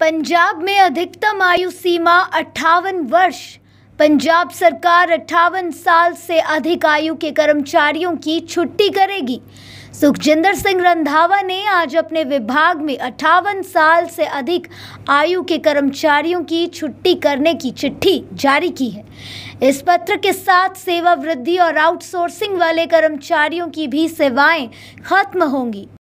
पंजाब में अधिकतम आयु सीमा अट्ठावन वर्ष पंजाब सरकार अट्ठावन साल से अधिक आयु के कर्मचारियों की छुट्टी करेगी सुखजिंदर सिंह रंधावा ने आज अपने विभाग में अट्ठावन साल से अधिक आयु के कर्मचारियों की छुट्टी करने की चिट्ठी जारी की है इस पत्र के साथ सेवा वृद्धि और आउटसोर्सिंग वाले कर्मचारियों की भी सेवाएं खत्म होंगी